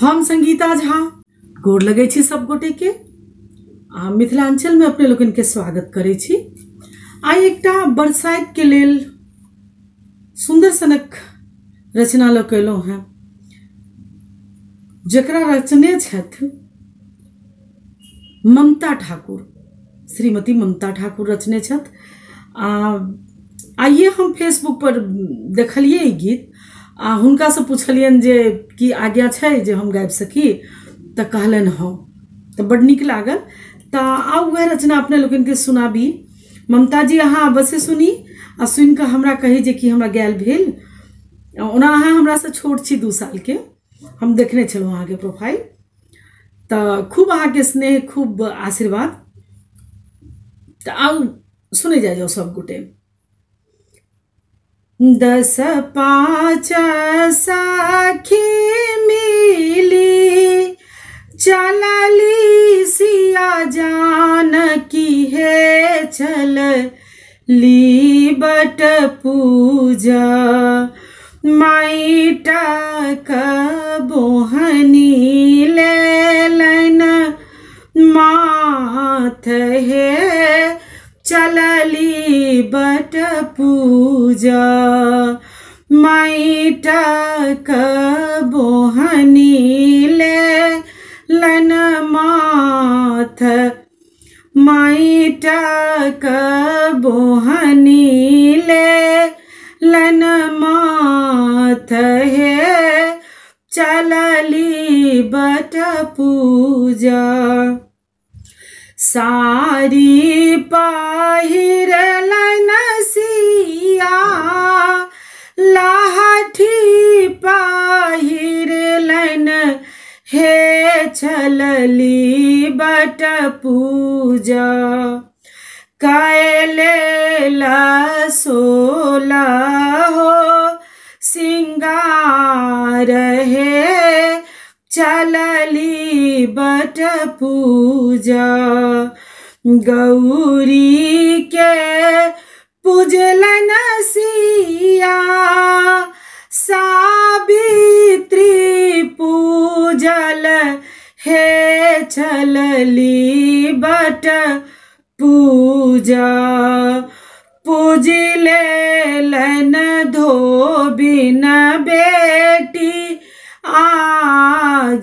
हम संगीता हाँ, झा गोर लगे सब गोटे के आ में अपने के स्वागत करे आई एक बरसात के लिए सुंदर सनक रचना लोग कयलहुँ हेँ जरा रचने ममता ठाकुर श्रीमती ममता ठाकुर रचने आइए हम फेसबुक पर देखलिए गीत आ से पूछलियन जे की आज्ञा छै जे हम गाबि सकी तऽ कहलन हो तऽ बड निक लागल तऽ आ वह रचना अपने लोकनिके सुनाबी ममता जी अहाँ अवश्य सुनी आ सुन के हमरा कही जे कि हमरा गायल भेल ओना अहाँ से छोट छी दू के हम देखने छलहुँ के प्रोफाइल त खूब के स्नेह खूब आशीर्वाद तऽ आउ जाए जाओ सब गोटे दस पाँच साखी मिली चलली सिया जान की है चल ली बट पूजा माइट कबोहनी लेलन माथ है चलली बट पूजा माइटक बोहनी ले लन माथ माइटक बोहनी ले लन माथ हे चलली बट पूजा सारी पहिरल नसिया लाठी पहिरलन हे छलली बट पूजा कैले लसो चलली बट पूजा गौरी के पूजलन सिया सावित्री पूजल हे चलली बट पूजा पूजले लन धो बे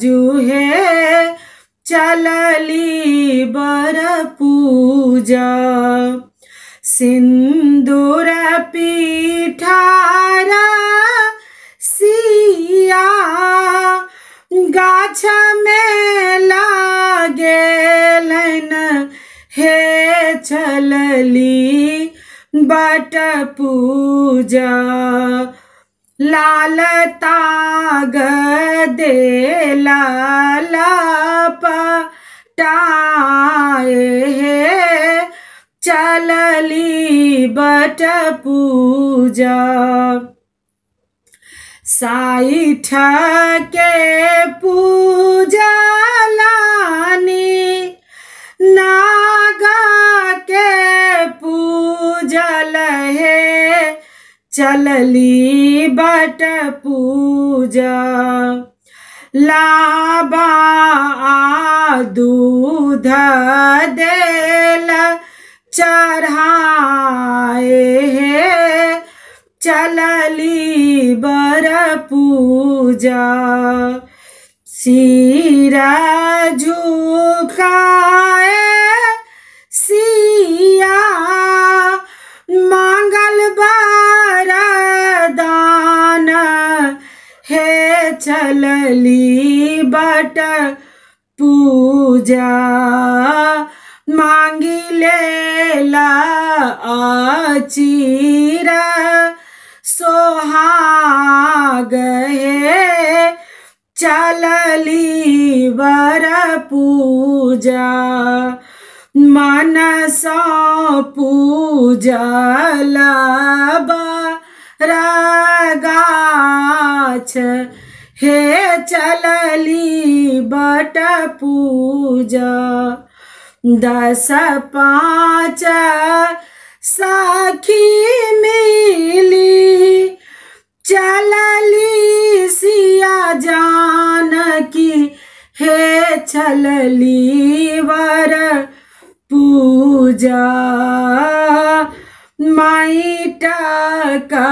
जुहे चलली बर पूजा सिंदूर पीठारा सिया गाछ में लागेलन हे चलली बट पूजा लाल ताग दे लाला पटाए चलली बट पूजा साइठ के पूजा लानी नागा के पूजल है चलली पूजा लाबा दूध देल चढ़ाए चलली बर पूजा सीरा झुकाए सिया चलली बट पूजा मांगी लेला अचीरा सोहाग चलली बर पूजा मन पूजल रगा हे चलली बट पूजा दस पाँच साखी मिली चलली सिया जान की हे चलली वर पूजा माइट का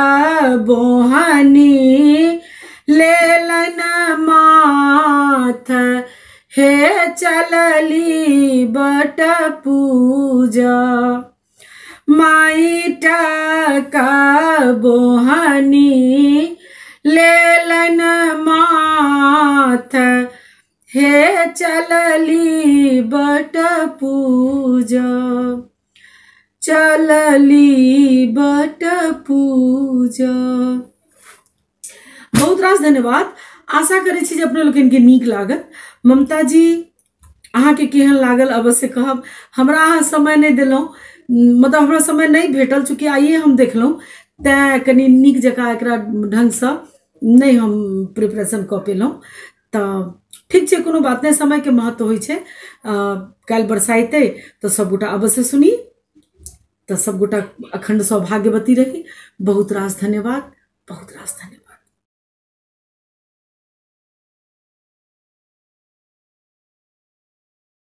बोहनी लेलन माथ हे चलली बट पूजा माइट का बोहनी लेलन माथ हे चलली बट पूजा चलली बट पूजा बहुत रास धन्यवाद आशा करे छी जे अपना लोकनि के नीक लागत ममता जी अहा के केहन लागल अवश्य कहब हमरा अहाँ समय नहीं देलहुँ मतलब हमरा समय नहीं भेटल चूंकि आइए हम देखलहुँ तेँ निक नीक एक एकरा से नहीं हम प्रिपरेशन क पेलहुँ त ठीक छै कोनो बात समय के महत्व होइ छै काल्हि बरसाइते सब गोटा अवश्य सुनी सब गोटा अखंड सौभाग्यवती रही बहुत रास धन्यवाद बहुत रास धन्यवाद